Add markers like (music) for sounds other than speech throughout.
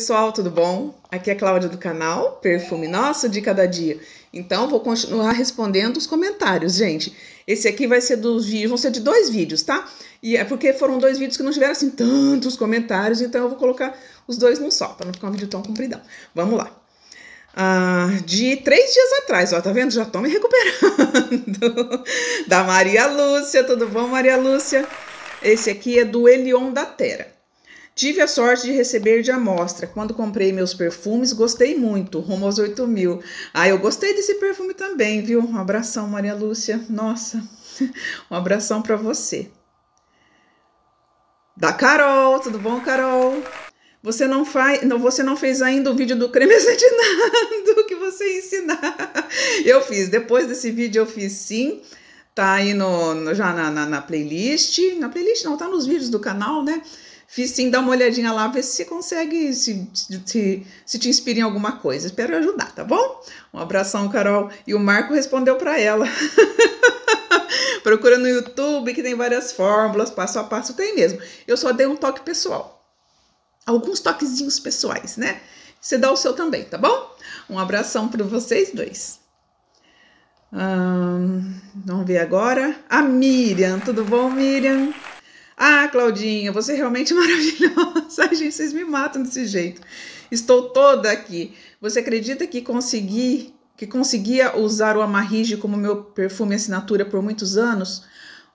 pessoal, tudo bom? Aqui é Cláudia do canal Perfume Nosso de Cada Dia. Então, vou continuar respondendo os comentários, gente. Esse aqui vai ser dos vídeos, vão ser de dois vídeos, tá? E é porque foram dois vídeos que não tiveram, assim, tantos comentários, então eu vou colocar os dois num só, para não ficar um vídeo tão compridão. Vamos lá. Ah, de três dias atrás, ó, tá vendo? Já tô me recuperando. (laughs) da Maria Lúcia, tudo bom, Maria Lúcia? Esse aqui é do Elion da Terra. Tive a sorte de receber de amostra. Quando comprei meus perfumes, gostei muito, rumo aos 8 mil. Ah, eu gostei desse perfume também, viu? Um abração, Maria Lúcia. Nossa, (laughs) um abração para você. Da Carol, tudo bom, Carol? Você não, faz, não, você não fez ainda o vídeo do creme acetinado (laughs) que você ensinar. Eu fiz, depois desse vídeo eu fiz sim. Tá aí no, no já na, na, na playlist. Na playlist não, tá nos vídeos do canal, né? Fiz sim, dá uma olhadinha lá, ver se consegue, se, se, se te inspira em alguma coisa. Espero ajudar, tá bom? Um abração, Carol. E o Marco respondeu para ela. (laughs) Procura no YouTube que tem várias fórmulas, passo a passo tem mesmo. Eu só dei um toque pessoal. Alguns toquezinhos pessoais, né? Você dá o seu também, tá bom? Um abração para vocês dois. Hum, vamos ver agora. A Miriam, tudo bom, Miriam? Ah, Claudinha, você é realmente (laughs) maravilhosa. Gente, vocês me matam desse jeito. Estou toda aqui. Você acredita que consegui que conseguia usar o Amarrige como meu perfume assinatura por muitos anos?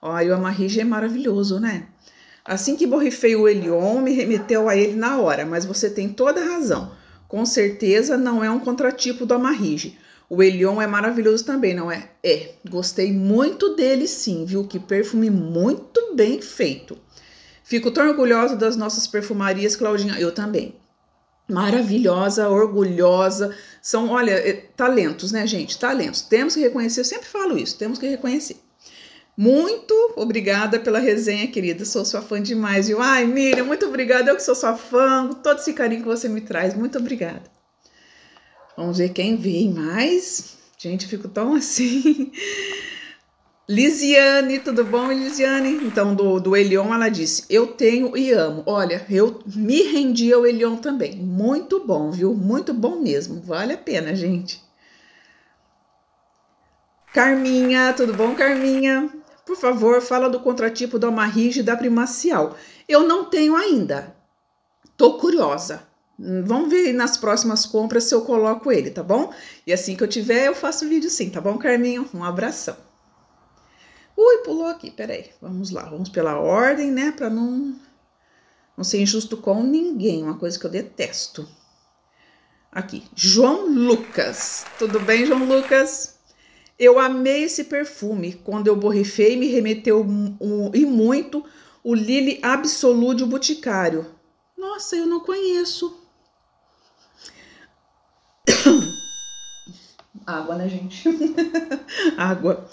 Olha, o Amarrige é maravilhoso, né? Assim que borrifei o Elion, me remeteu a ele na hora, mas você tem toda a razão. Com certeza não é um contratipo do Amarrige. O Elion é maravilhoso também, não é? É, gostei muito dele sim, viu? Que perfume muito bem feito. Fico tão orgulhosa das nossas perfumarias, Claudinha. Eu também. Maravilhosa, orgulhosa. São, olha, é, talentos, né, gente? Talentos. Temos que reconhecer, eu sempre falo isso, temos que reconhecer. Muito obrigada pela resenha, querida. Sou sua fã demais, viu? Ai, Miriam, muito obrigada. Eu que sou sua fã. Todo esse carinho que você me traz. Muito obrigada. Vamos ver quem vem mais. Gente, fico tão assim. (laughs) Lisiane, tudo bom, Lisiane? Então, do, do Elion, ela disse: Eu tenho e amo. Olha, eu me rendi ao Elion também. Muito bom, viu? Muito bom mesmo. Vale a pena, gente. Carminha, tudo bom, Carminha? Por favor, fala do contratipo da Marie e da primacial. Eu não tenho ainda. Tô curiosa. Hum, vamos ver nas próximas compras se eu coloco ele, tá bom? E assim que eu tiver, eu faço vídeo sim, tá bom, Carminho? Um abração. Ui, pulou aqui, peraí. Vamos lá, vamos pela ordem, né? Pra não, não ser injusto com ninguém, uma coisa que eu detesto. Aqui, João Lucas. Tudo bem, João Lucas? Eu amei esse perfume. Quando eu borrifei, me remeteu um, e muito o Lily Absolute Boticário. Nossa, eu não conheço. (coughs) Água, né, gente? (laughs) Água.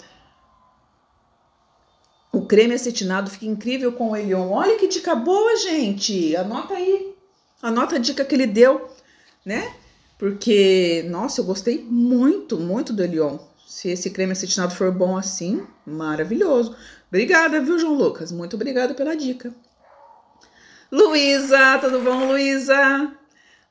O creme acetinado fica incrível com o Elion. Olha que dica boa, gente! Anota aí. Anota a dica que ele deu, né? Porque, nossa, eu gostei muito, muito do Elion. Se esse creme acetinado for bom assim, maravilhoso. Obrigada, viu, João Lucas? Muito obrigada pela dica. Luísa, tudo bom, Luísa?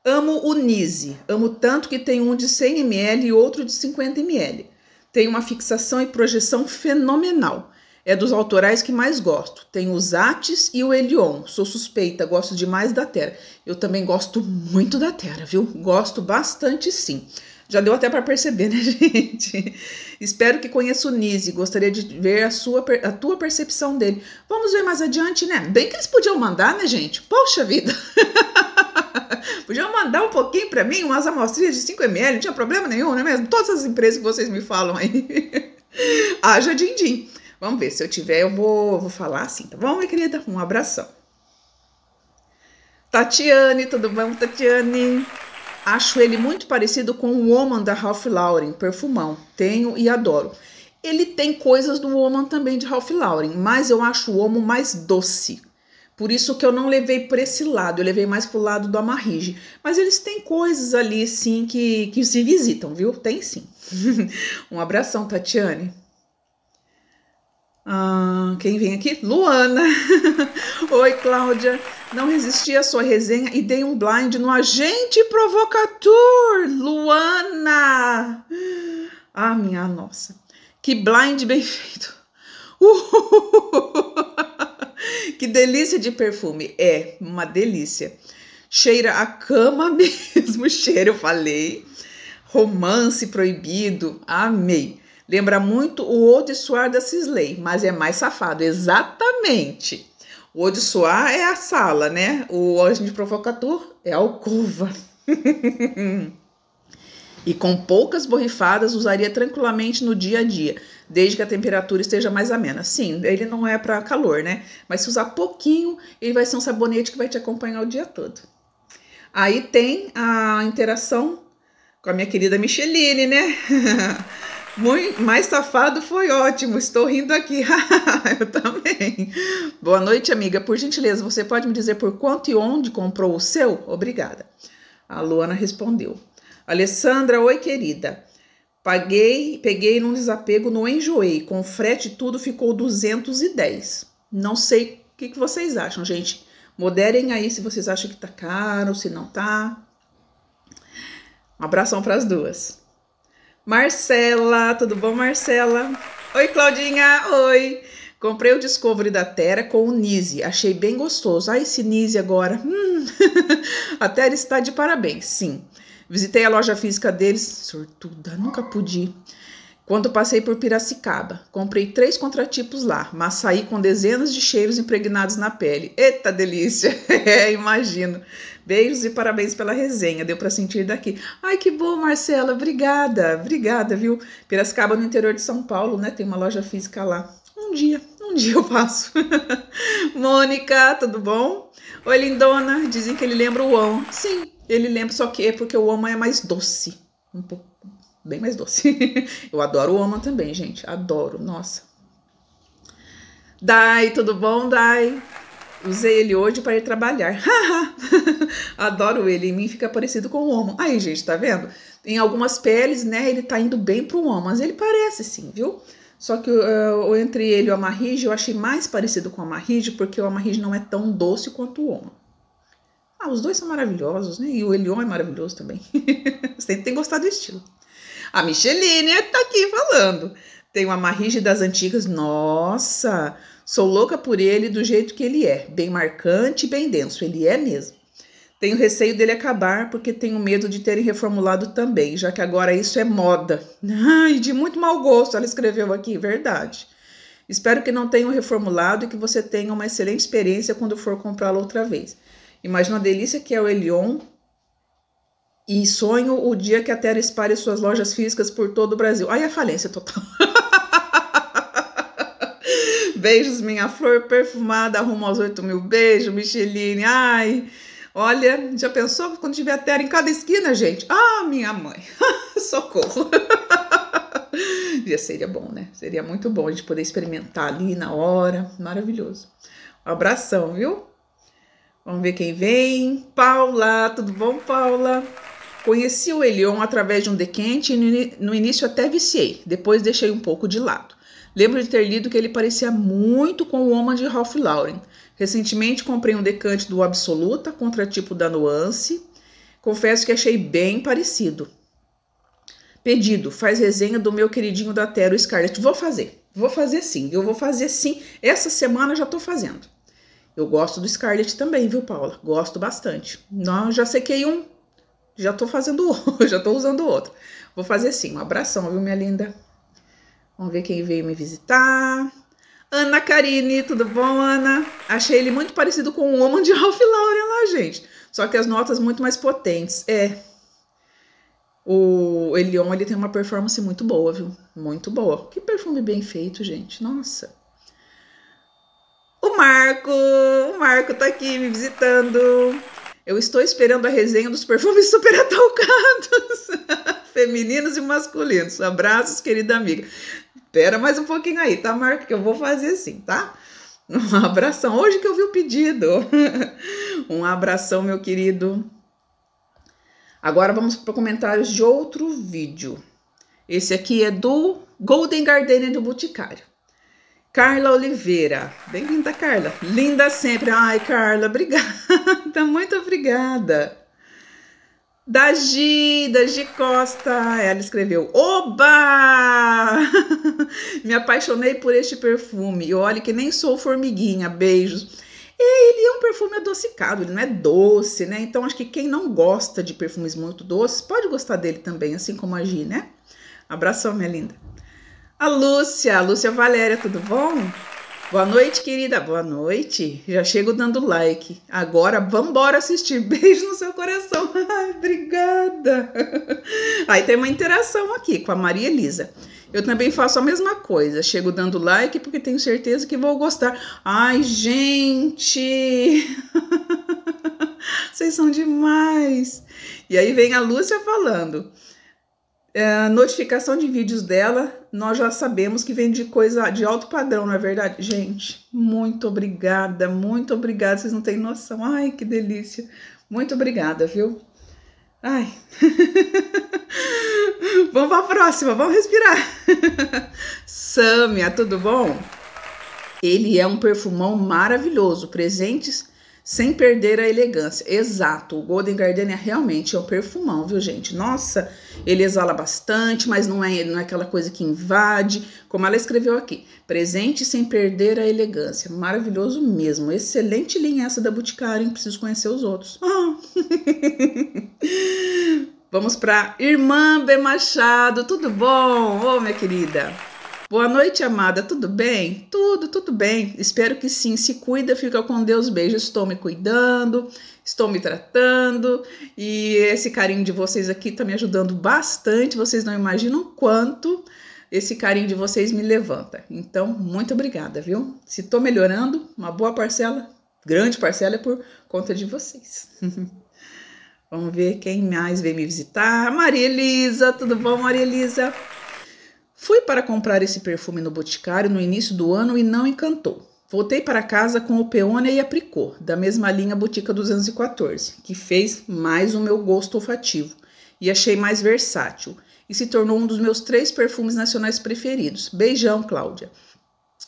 Amo o Nise. Amo tanto que tem um de 100 ml e outro de 50 ml. Tem uma fixação e projeção fenomenal. É dos autorais que mais gosto. Tem os Atis e o Elion. Sou suspeita, gosto demais da Terra. Eu também gosto muito da Terra, viu? Gosto bastante sim. Já deu até para perceber, né, (laughs) gente? Espero que conheça o Nise. Gostaria de ver a, sua, a tua percepção dele. Vamos ver mais adiante, né? Bem que eles podiam mandar, né, gente? Poxa vida! (laughs) podiam mandar um pouquinho para mim, umas amostrinhas de 5 ml, não tinha problema nenhum, não é mesmo? Todas as empresas que vocês me falam aí. (laughs) Haja din-din. Vamos ver, se eu tiver, eu vou, vou falar assim, tá bom, minha querida? Um abração. Tatiane, tudo bom, Tatiane? Acho ele muito parecido com o Woman da Ralph Lauren, perfumão. Tenho e adoro. Ele tem coisas do Woman também de Ralph Lauren, mas eu acho o Woman mais doce. Por isso que eu não levei para esse lado, eu levei mais para o lado do Amarrige. Mas eles têm coisas ali, sim, que, que se visitam, viu? Tem sim. (laughs) um abração, Tatiane. Ah, quem vem aqui? Luana. (laughs) Oi, Cláudia. Não resisti à sua resenha e dei um blind no agente provocador, Luana. Ah, minha nossa. Que blind bem feito. (laughs) Que delícia de perfume. É, uma delícia. Cheira a cama (laughs) mesmo, cheiro, eu falei. Romance proibido. Amei. Lembra muito o outro suar da Cisley, mas é mais safado. Exatamente. O Odissuá é a sala, né? O Origem de Provocatur é a alcova. (laughs) e com poucas borrifadas usaria tranquilamente no dia a dia, desde que a temperatura esteja mais amena. Sim, ele não é para calor, né? Mas se usar pouquinho, ele vai ser um sabonete que vai te acompanhar o dia todo. Aí tem a interação com a minha querida Micheline, né? (laughs) Muito, mais safado foi ótimo, estou rindo aqui. (laughs) eu também. Boa noite, amiga. Por gentileza, você pode me dizer por quanto e onde comprou o seu? Obrigada. A Luana respondeu. Alessandra, oi, querida. Paguei, peguei num desapego, não enjoei. Com frete tudo ficou 210. Não sei o que, que vocês acham, gente. Moderem aí se vocês acham que tá caro, se não tá. Um abração para as duas. Marcela, tudo bom, Marcela? Oi, Claudinha, oi! Comprei o Discovery da Terra com o Nise, achei bem gostoso. Ah, esse Nise agora, hum. (laughs) a Terra está de parabéns, sim. Visitei a loja física deles, sortuda, nunca pude Quando passei por Piracicaba, comprei três contratipos lá, mas saí com dezenas de cheiros impregnados na pele. Eita delícia! (laughs) É, imagino. Beijos e parabéns pela resenha. Deu para sentir daqui. Ai, que bom, Marcela. Obrigada, obrigada, viu? Piracicaba, no interior de São Paulo, né? Tem uma loja física lá. Um dia, um dia eu passo. (laughs) Mônica, tudo bom? Oi, lindona. Dizem que ele lembra o Om. Sim, ele lembra, só que é porque o Om é mais doce. Um pouco, bem mais doce. (laughs) eu adoro o Oma também, gente. Adoro, nossa. Dai, tudo bom, Dai? Usei ele hoje para ir trabalhar. (laughs) Adoro ele. Em mim fica parecido com o Homo. Aí, gente, tá vendo? Em algumas peles, né? Ele tá indo bem pro Homo. Mas ele parece sim, viu? Só que uh, entre ele e o Amarrige, eu achei mais parecido com o Amarrige, porque o Amarrige não é tão doce quanto o Homo. Ah, os dois são maravilhosos, né? E o Elion é maravilhoso também. Você (laughs) tem gostado do estilo. A Micheline tá aqui falando. Tem o Amarrige das antigas. Nossa! Sou louca por ele do jeito que ele é, bem marcante e bem denso, ele é mesmo. Tenho receio dele acabar porque tenho medo de terem reformulado também, já que agora isso é moda. (laughs) Ai, de muito mau gosto, ela escreveu aqui, verdade. Espero que não tenham reformulado e que você tenha uma excelente experiência quando for comprá-lo outra vez. Imagina a delícia que é o Elion e sonho o dia que a Terra espalhe suas lojas físicas por todo o Brasil. Ai, a falência total. (laughs) beijos, minha flor perfumada, rumo aos 8 mil beijos, Micheline. Ai, olha, já pensou quando tiver terra em cada esquina, gente? Ah, minha mãe, (laughs) socorro. Já (laughs) seria bom, né? Seria muito bom a gente poder experimentar ali na hora. Maravilhoso. Um abração, viu? Vamos ver quem vem. Paula, tudo bom, Paula? Conheci o Elion através de um quente e no início até viciei, depois deixei um pouco de lado. Lembro de ter lido que ele parecia muito com o Homem de Ralph Lauren. Recentemente comprei um decante do Absoluta, contratipo da Nuance. Confesso que achei bem parecido. Pedido, faz resenha do meu queridinho da Tero Scarlett. Vou fazer, vou fazer sim, eu vou fazer sim. Essa semana já tô fazendo. Eu gosto do Scarlett também, viu, Paula? Gosto bastante. Não, já sequei um, já tô fazendo (laughs) outro, já tô usando outro. Vou fazer sim. Um abração, viu, minha linda? Vamos ver quem veio me visitar. Ana Karine, tudo bom, Ana? Achei ele muito parecido com o Woman de (laughs) Ralph Lauren lá, gente. Só que as notas muito mais potentes. É. O Elion, ele tem uma performance muito boa, viu? Muito boa. Que perfume bem feito, gente. Nossa. O Marco, o Marco tá aqui me visitando. Eu estou esperando a resenha dos perfumes (laughs) super atalcados, (laughs) femininos e masculinos. Abraços, querida amiga. Pera mais um pouquinho aí, tá, Marco? Que eu vou fazer assim, tá? (laughs) Um abração. Hoje que eu vi o pedido. (laughs) um abração, meu querido. Agora vamos para comentários de outro vídeo. Esse aqui é do Golden Gardenia do Boticário. Carla Oliveira. Bem-vinda, Carla. Linda sempre. Ai, Carla, obrigada. (laughs) Muito obrigada. Da Gi, da Gi Costa. Ela escreveu: Oba! (laughs) Me apaixonei por este perfume. E olha que nem sou formiguinha. Beijos. Ele é um perfume adocicado, ele não é doce, né? Então acho que quem não gosta de perfumes muito doces pode gostar dele também, assim como a Gi, né? Abração, minha linda. A Lúcia, a Lúcia Valéria, tudo bom? Boa noite, querida. Boa noite. Já chego dando like. Agora vambora assistir. (laughs) Beijo no seu coração. Ai, obrigada. (laughs) Aí tem uma interação aqui com a Maria Elisa. Eu também faço a mesma coisa. Chego dando like porque tenho certeza que vou gostar. Ai, gente. (laughs) Vocês são demais. E aí vem a Lúcia falando. É, notificação de vídeos dela, nós já sabemos que vem de coisa de alto padrão, na é verdade. Gente, muito obrigada, muito obrigada. Vocês não têm noção. Ai, que delícia. Muito obrigada, viu? Ai. (laughs) vamos para a próxima, vamos respirar. (laughs) Samia, tudo bom? Ele é um perfumão maravilhoso. Presentes sem perder a elegância. Exato, o Golden Gardenia é realmente é um perfumão, viu, gente? Nossa, ele exala bastante, mas não é, não é aquela coisa que invade, como ela escreveu aqui. Presente sem perder a elegância. Maravilhoso mesmo. Excelente linha essa da Boticário, hein? Preciso conhecer os outros. (laughs) Vamos para Irmã B. Machado, tudo bom? Ô, oh, minha querida. Boa noite, amada. Tudo bem? Tudo, tudo bem. Espero que sim. Se cuida, fica com Deus. Beijo. Estou me cuidando, estou me tratando e esse carinho de vocês aqui está me ajudando bastante. Vocês não imaginam quanto esse carinho de vocês me levanta. Então, muito obrigada, viu? Se estou melhorando, uma boa parcela, grande parcela é por conta de vocês. (laughs) Vamos ver quem mais vem me visitar. Maria Elisa, tudo bom, Maria Elisa? Fui para comprar esse perfume no boticário no início do ano e não encantou. Voltei para casa com o Peônia e a Pricô, da mesma linha Botica 214, que fez mais o meu gosto olfativo e achei mais versátil e se tornou um dos meus três perfumes nacionais preferidos. Beijão, Cláudia.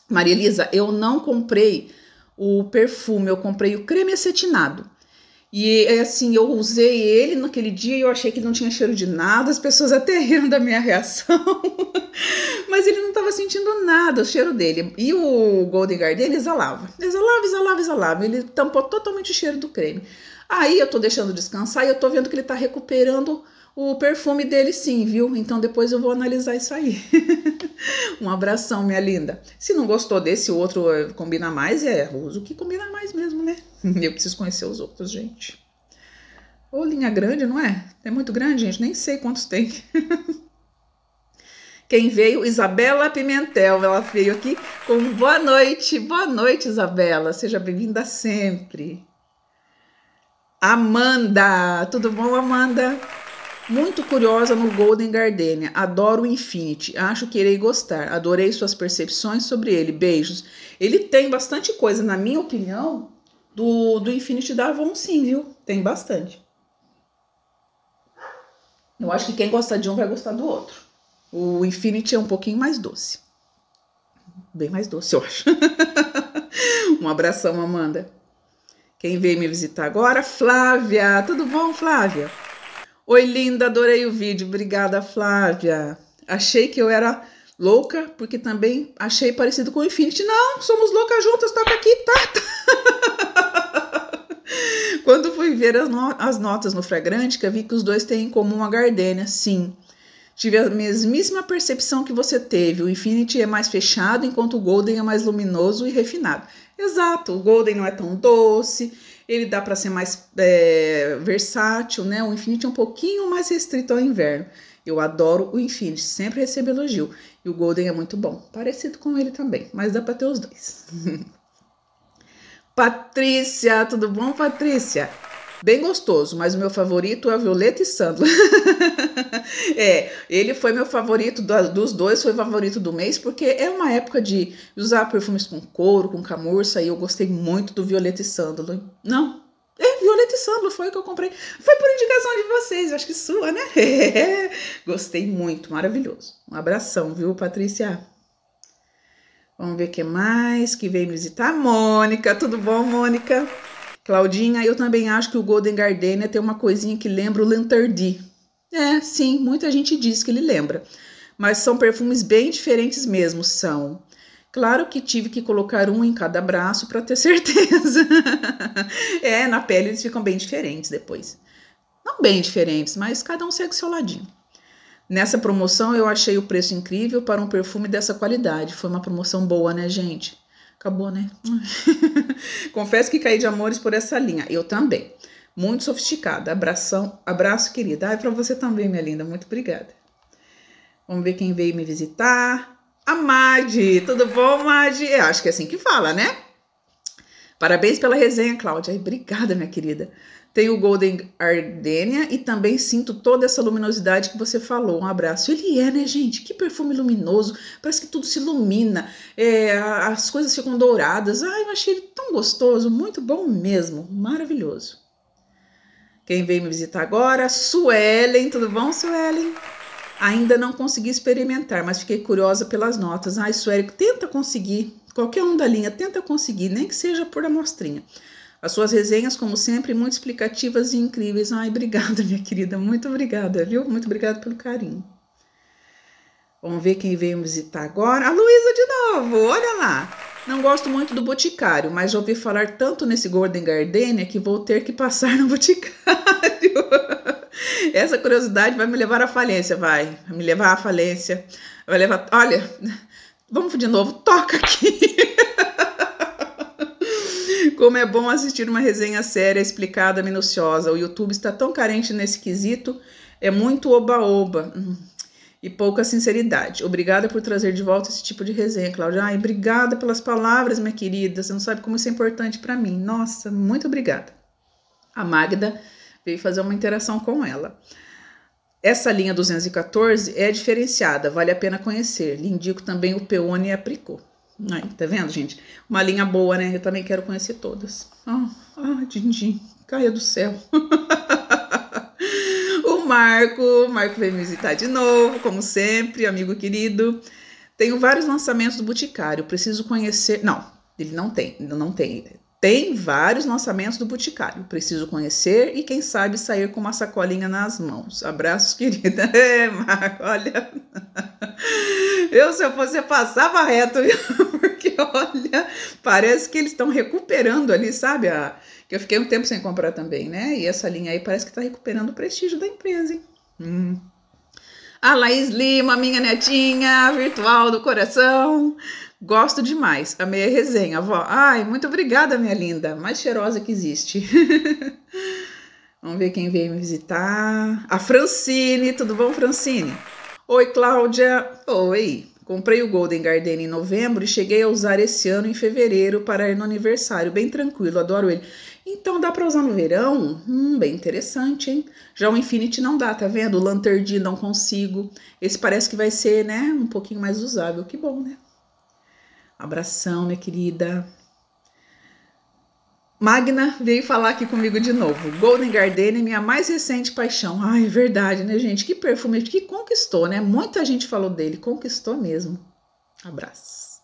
Maria Elisa, eu não comprei o perfume, eu comprei o creme acetinado. E é, assim, eu usei ele naquele dia e eu achei que não tinha cheiro de nada, as pessoas até (laughs) riram da minha reação, (laughs) mas ele não estava sentindo nada o cheiro dele. E o Golden Garden ele exalava, exalava, exalava, exalava, ele tampou totalmente o cheiro do creme. Aí eu tô deixando descansar e eu tô vendo que ele tá recuperando o perfume dele sim, viu? Então depois eu vou analisar isso aí. (laughs) um abração, minha linda. Se não gostou desse outro, eh, combina mais, é, uso que combina mais mesmo, né? (laughs) Eu preciso conhecer os outros, gente. Ô, linha grande, não é? É muito grande, gente. Nem sei quantos tem. (laughs) Quem veio? Isabela Pimentel. Ela veio aqui com boa noite. Boa noite, Isabela. Seja bem-vinda sempre. Amanda. Tudo bom, Amanda? Muito curiosa no Golden Gardenia. Adoro o Infinity. Acho que irei gostar. Adorei suas percepções sobre ele. Beijos. Ele tem bastante coisa, na minha opinião do, do Infinity da Avon, sim, viu? Tem bastante. Eu acho que quem gosta de um vai gostar do outro. O Infinity é um pouquinho mais doce. Bem mais doce, eu acho. (laughs) um abração, Amanda. Quem veio me visitar agora? Flávia. Tudo bom, Flávia? Oi, linda, adorei o vídeo. Obrigada, Flávia. Achei que eu era louca, porque também achei parecido com o Infinity. Não, somos loucas juntas, toca aqui, tá? (laughs) Quando fui ver as, no as notas no Fragrântica, vi que os dois têm em comum a gardênia, sim. Tive a mesmíssima percepção que você teve. O Infinity é mais fechado, enquanto o Golden é mais luminoso e refinado. Exato, o Golden não é tão doce, ele dá para ser mais é, versátil, né? O Infinity é um pouquinho mais restrito ao inverno. Eu adoro o Infinity, sempre recebo elogio. E o Golden é muito bom, parecido com ele também, mas dá para ter os dois. (laughs) Patrícia, tudo bom, Patrícia? Bem gostoso, mas o meu favorito é Violeta e Sandro. (laughs) é, ele foi meu favorito dos dois, foi o favorito do mês, porque é uma época de usar perfumes com couro, com camurça, e eu gostei muito do Violeta e Sandro. Não, é, Violeta e Sandro foi o que eu comprei. Foi por indicação de vocês, acho que sua, né? (laughs) gostei muito, maravilhoso. Um abração, viu, Patrícia? Vamos ver o que mais que veio me visitar. Mônica, tudo bom, Mônica? Claudinha, eu também acho que o Golden Gardenia né, tem uma coisinha que lembra o Lantardi. É, sim, muita gente diz que ele lembra. Mas são perfumes bem diferentes mesmo, são. Claro que tive que colocar um em cada braço para ter (laughs) certeza. é, na pele eles ficam bem diferentes depois. Não bem diferentes, mas cada um segue o seu ladinho. Nessa promoção eu achei o preço incrível para um perfume dessa qualidade. Foi uma promoção boa, né, gente? Acabou, né? (laughs) Confesso que caí de amores por essa linha. Eu também. Muito sofisticada. Abração, abraço, querida. Ai, para você também, minha linda. Muito obrigada. Vamos ver quem veio me visitar. A Madi. Tudo bom, Madi? Eu é, acho que é assim que fala, né? Parabéns pela resenha, Cláudia. Ai, obrigada, minha querida. Tem o Golden Ardenia e também sinto toda essa luminosidade que você falou. Um abraço. Ele é, né, gente? Que perfume luminoso. Parece que tudo se ilumina. É, as coisas ficam douradas. Ai, eu achei ele tão gostoso. Muito bom mesmo. Maravilhoso. Quem vem me visitar agora? Suelen. Tudo bom, Suelen? Ainda não consegui experimentar, mas fiquei curiosa pelas notas. Ai, Suelen, tenta conseguir. Qualquer um da linha, tenta conseguir, nem que seja por amostrinha. As suas resenhas, como sempre, muito explicativas e incríveis. Ai, obrigada, minha querida. Muito obrigada, viu? Muito obrigada pelo carinho. Vamos ver quem veio visitar agora. A Luísa de novo, olha lá. Não gosto muito do Boticário, mas já ouvi falar tanto nesse Golden Gardenia que vou ter que passar no (laughs) Boticário. Essa curiosidade vai me levar à falência, vai. Vai me levar à falência. Vai levar. Olha, vamos de novo, toca aqui. (laughs) Como é bom assistir uma resenha séria, explicada, minuciosa. O YouTube está tão carente nesse quesito, é muito oba-oba hum. e pouca sinceridade. Obrigada por trazer de volta esse tipo de resenha, Cláudia. Ai, obrigada pelas palavras, minha querida. Você não sabe como isso é importante para mim. Nossa, muito obrigada. A Magda veio fazer uma interação com ela. Essa linha 214 é diferenciada, vale a pena conhecer. Lhe indico também o Peone e a Apricot. Aí, tá vendo, gente? Uma linha boa, né? Eu também quero conhecer todas. Ah, ah Dindim, caia do céu. (laughs) o Marco, o Marco veio me visitar de novo, como sempre, amigo querido. Tenho vários lançamentos do Boticário, preciso conhecer. Não, ele não tem, não tem. Tem vários lançamentos do Boticário. Preciso conhecer e, quem sabe, sair com uma sacolinha nas mãos. Abraços, (laughs) querida. É, Marco, olha. Eu, se eu fosse, passava reto, (laughs) porque, olha, parece que eles estão recuperando ali, sabe? A... Que eu fiquei um tempo sem comprar também, né? E essa linha aí parece que está recuperando o prestígio da empresa, hein? Hum. A Laís Lima, minha netinha virtual do coração. Gosto demais. Amei a resenha, avó. Ai, muito obrigada, minha linda. Mais cheirosa que existe. (laughs) Vamos ver quem veio me visitar. A Francine. Tudo bom, Francine? Oi, Cláudia. Oi. Comprei o Golden Garden em novembro e cheguei a usar esse ano em fevereiro para ir no aniversário. Bem tranquilo, adoro ele. Então dá para usar no verão? Hum, bem interessante, hein? Já o Infinity não dá, tá vendo? O Lantern não consigo. Esse parece que vai ser, né, um pouquinho mais usável. Que bom, né? Abração, minha querida. Magna veio falar aqui comigo de novo. Golden Garden é minha mais recente paixão. Ai, é verdade, né, gente? Que perfume que conquistou, né? Muita gente falou dele, conquistou mesmo. Abraço.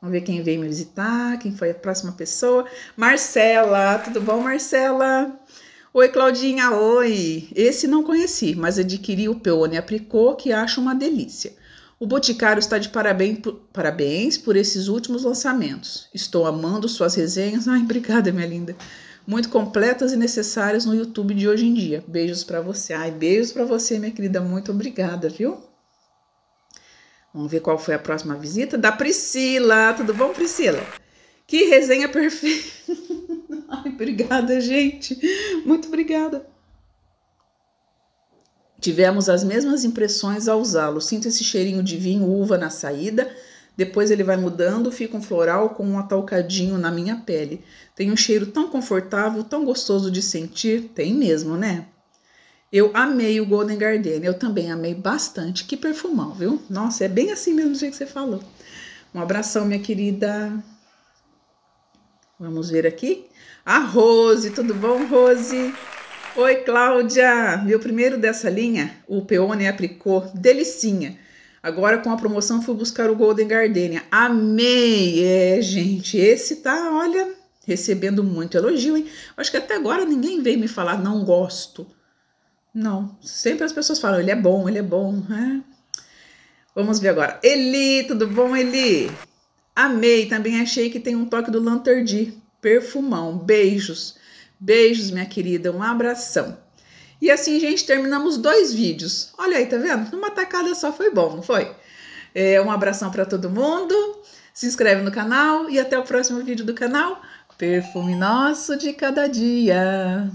Vamos ver quem veio me visitar, quem foi a próxima pessoa. Marcela, tudo bom, Marcela? Oi, Claudinha, oi. Esse não conheci, mas adquiri o Peone Apricot, que acho uma delícia. O Boticário está de parabéns por, parabéns por esses últimos lançamentos. Estou amando suas resenhas. Ai, obrigada, minha linda. Muito completas e necessárias no YouTube de hoje em dia. Beijos para você. Ai, beijos para você, minha querida. Muito obrigada, viu? Vamos ver qual foi a próxima visita da Priscila. Tudo bom, Priscila? Que resenha perfeita. (laughs) Ai, obrigada, gente. Muito obrigada. Tivemos as mesmas impressões ao usá-lo. Sinto esse cheirinho de vinho uva na saída, depois ele vai mudando, fica um floral com um atalcadinho na minha pele. Tem um cheiro tão confortável, tão gostoso de sentir, tem mesmo, né? Eu amei o Golden Garden. eu também amei bastante. Que perfumão, viu? Nossa, é bem assim mesmo do jeito que você falou. Um abração, minha querida. Vamos ver aqui. A Rose, tudo bom, Rose? Oi, Cláudia! Meu primeiro dessa linha, o Peone aplicou delicinha. Agora com a promoção fui buscar o Golden Gardenia. Amei! É, gente, esse tá, olha, recebendo muito elogio, hein? Acho que até agora ninguém veio me falar não gosto. Não, sempre as pessoas falam, ele é bom, ele é bom, né? Vamos ver agora. Eli, tudo bom, Eli? Amei, também achei que tem um toque do Lanterdi. Perfumão, beijos. Beijos, minha querida, um abração. E assim, gente, terminamos dois vídeos. Olha aí, tá vendo? Numa tacada só foi bom, não foi? É, um abração para todo mundo. Se inscreve no canal e até o próximo vídeo do canal. Perfume nosso de cada dia.